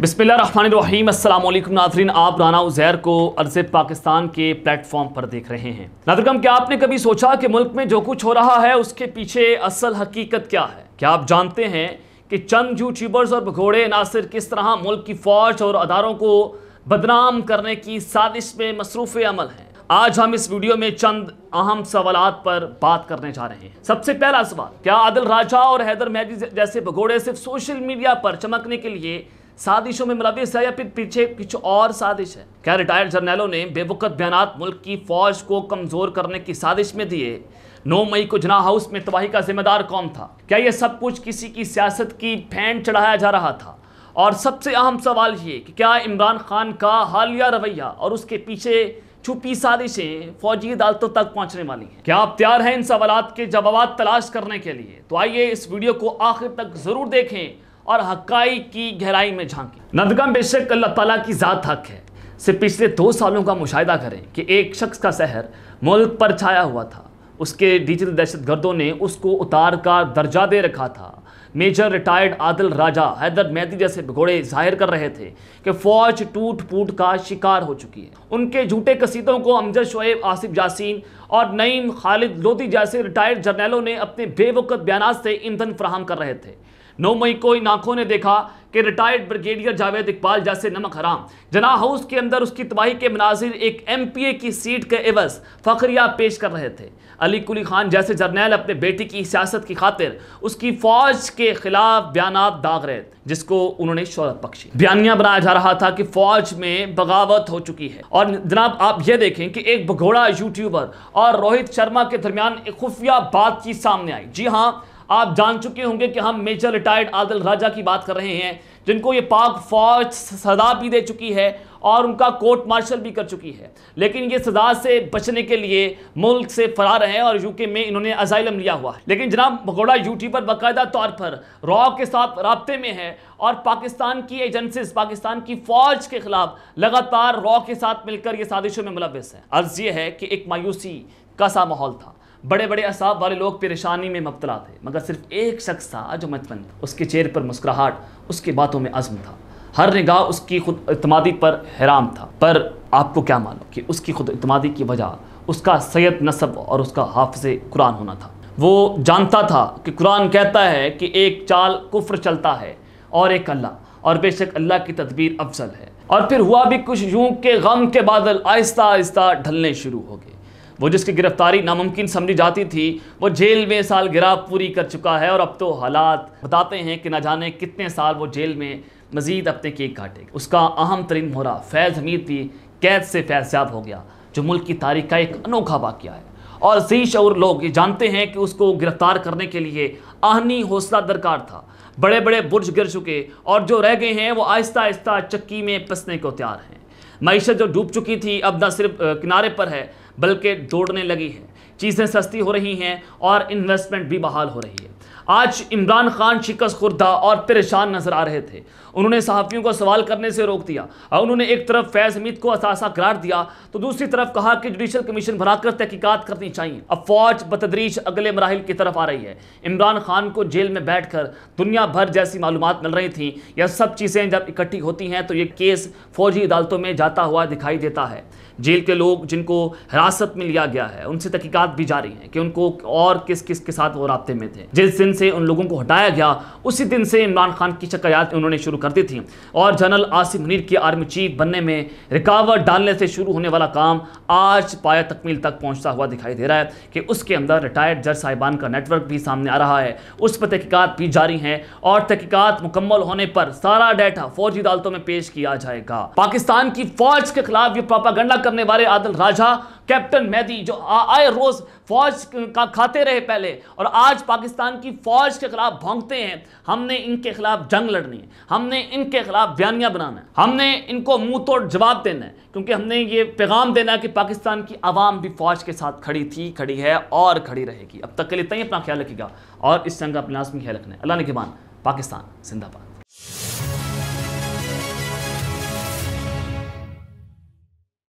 बिस्मिल्लाम असलम नाजरीन आप राना उजैर को अर्ज पाकिस्तान के प्लेटफॉर्म पर देख रहे हैं नादरकम क्या आपने कभी सोचा कि मुल्क में जो कुछ हो रहा है उसके पीछे असल हकीकत क्या है क्या आप जानते हैं कि चंद यूट्यूबर्स और भगोड़े नासिर किस तरह मुल्क की फ़ौज और अदारों को बदनाम करने की साजिश में मसरूफ़ अमल हैं आज हम इस वीडियो में चंद अहम सवाल पर बात करने जा रहे हैं सबसे पहला सवाल क्या आदिल राजा और हैदर मैजी जैसे भगोड़े सिर्फ सोशल मीडिया पर चमकने के लिए साजिशों में मुलविस है या फिर पीछे कुछ और साजिश है क्या रिटायर्ड जर्नैलों ने बेबुकत बयान मुल्क की फौज को कमज़ोर करने की साजिश में दिए नौ मई को जना हाउस में तबाही का जिम्मेदार कौन था क्या यह सब कुछ किसी की सियासत की फैन चढ़ाया जा रहा था और सबसे अहम सवाल ये कि क्या इमरान खान का हालिया रवैया और उसके पीछे छुपी साजिशें फौजी अदालतों तक पहुंचने वाली हैं क्या आप तैयार हैं इन सवाल के जवाब तलाश करने के लिए तो आइए इस वीडियो को आखिर तक ज़रूर देखें और हकाई की गहराई में झांकी नंदगम बेशक अल्लाह तला की ज़ात हक है से पिछले दो सालों का मुशाह करें कि एक शख्स का शहर मुल्क पर छाया हुआ था उसके डिजिटल दहशत गर्दों ने उसको उतार का दर्जा दे रखा था मेजर रिटायर्ड आदिल राजा हैदर मेहदी जैसे भगोड़े जाहिर कर रहे थे कि फौज टूट फूट का शिकार हो चुकी है उनके झूठे कसीदों को अमजद शुएब आसिफ जासीन और नईम खालिद लोधी जैसे रिटायर्ड जर्नैलों ने अपने बेवकत बयान से ईंधन फ्राहम कर रहे थे नौ मई को इन आंखों ने देखा कि रिटायर्ड ब्रिगेडियर जावेद इकबाल जैसे नमक हराम जना हाउस के अंदर उसकी तबाही के मनाजिर एक एम पी ए की सीट के एवज फकरिया पेश कर रहे थे अली कुली खान जैसे जर्नैल अपने बेटे की सियासत की खातिर उसकी फौज के खिलाफ बयान दाग रहे थे जिसको उन्होंने शहरत बख्शी बयानिया बनाया जा रहा था कि फौज में बगावत हो चुकी है और जनाब आप यह देखें कि एक भगोड़ा यूट्यूबर और रोहित शर्मा के दरमियान एक खुफिया बातचीत सामने आई जी हाँ आप जान चुके होंगे कि हम मेजर रिटायर्ड आदिल राजा की बात कर रहे हैं जिनको ये पाक फौज सजा भी दे चुकी है और उनका कोर्ट मार्शल भी कर चुकी है लेकिन ये सजा से बचने के लिए मुल्क से फरार हैं और यूके में इन्होंने अजाइलम लिया हुआ लेकिन जनाब भगोड़ा यूट्यूबर बाकायदा तौर पर रॉ के साथ रबते में है और पाकिस्तान की एजेंसीज पाकिस्तान की फौज के खिलाफ लगातार रॉ के साथ मिलकर ये साजिशों में मुलविस हैं अर्ज ये है कि एक मायूसी का सा माहौल था बड़े बड़े असाब वाले लोग परेशानी में मुबतला थे मगर सिर्फ एक शख्स था जो मतमन था उसके चेहरे पर मुस्कुराहट उसकी बातों में अज़म था हर निगाह उसकी खुद अतमादी पर हैराम था पर आपको क्या मालूम कि उसकी खुद अतमादी की वजह उसका सैयद नसब और उसका हाफज कुरान होना था वो जानता था कि कुरान कहता है कि एक चाल कुफ्र चलता है और एक अल्लाह और बेशक अल्लाह की तदबीर अफजल है और फिर हुआ भी कुछ यूं के गम के बादल आहिस्ता आहिस्ता ढलने शुरू हो गए वो जिसकी गिरफ्तारी नामुमकिन समझी जाती थी वो जेल में साल गिरा पूरी कर चुका है और अब तो हालात बताते हैं कि ना जाने कितने साल वो जेल में मजीद अपने केक काटे उसका अहम तरीन मोहरा फैज़ हमीद भी कैद से फैजयाब हो गया जो मुल्क की तारीख का एक अनोखा वाक्य है और जी शूर लोग ये जानते हैं कि उसको गिरफ्तार करने के लिए आहनी हौसला दरकार था बड़े बड़े बुर्ज गिर चुके और जो रह गए हैं वो आहिस्ता आहिस्ता चक्की में पसने को तैयार हैं मीशत जो डूब चुकी थी अब न सिर्फ किनारे पर है बल्कि दौड़ने लगी है चीज़ें सस्ती हो रही हैं और इन्वेस्टमेंट भी बहाल हो रही है आज इमरान खान शिकस्त खुर्दा और परेशान नजर आ रहे थे उन्होंने सहाफ़ियों को सवाल करने से रोक दिया और उन्होंने एक तरफ फैज हमीद को असासा करार दिया तो दूसरी तरफ कहा कि जुडिशल कमीशन बनाकर तहकीकत करनी चाहिए अब फौज बतदरीज अगले मराहल की तरफ आ रही है इमरान खान को जेल में बैठ कर दुनिया भर जैसी मालूम मिल रही थी यह सब चीज़ें जब इकट्ठी होती हैं तो ये केस फौजी अदालतों में जाता हुआ दिखाई देता है जेल के लोग जिनको हिरासत में लिया गया है उनसे तहकीकत भी जारी है कि उनको और किस किस के साथ वो रबते में थे जिस दिन से उन लोगों को हटाया गया उसी दिन से इमरान खान की शिकायत उन्होंने शुरू कर दी थी और जनरल आसिफ मुनीर की आर्मी चीफ बनने में रिकावट डालने से शुरू होने वाला काम आज पाया तकमील तक पहुंचता हुआ दिखाई दे रहा है कि उसके अंदर रिटायर्ड जज साहिबान का नेटवर्क भी सामने आ रहा है उस पर तहकीकत भी जारी है और तहकीकत मुकम्मल होने पर सारा डाटा फौजी अदालतों में पेश किया जाएगा पाकिस्तान की फौज के खिलाफ ये पापागंडा करने वाले आदल राजा कैप्टन मैदी जो आए रोज़ फौज का खाते रहे पहले और आज पाकिस्तान की फौज के खिलाफ भोंगते हैं हमने इनके खिलाफ जंग लड़नी है हमने इनके खिलाफ बयानिया बनाना है हमने इनको मुंह तोड़ जवाब देना है क्योंकि हमने ये पैगाम देना है कि पाकिस्तान की आवाम भी फौज के साथ खड़ी थी खड़ी है और खड़ी रहेगी अब तक के लिए तय अपना ख्याल रखेगा और इस जंग अपने लाजमी ख्याल रखना है अल्लाह ने के पाकिस्तान जिंदाबाद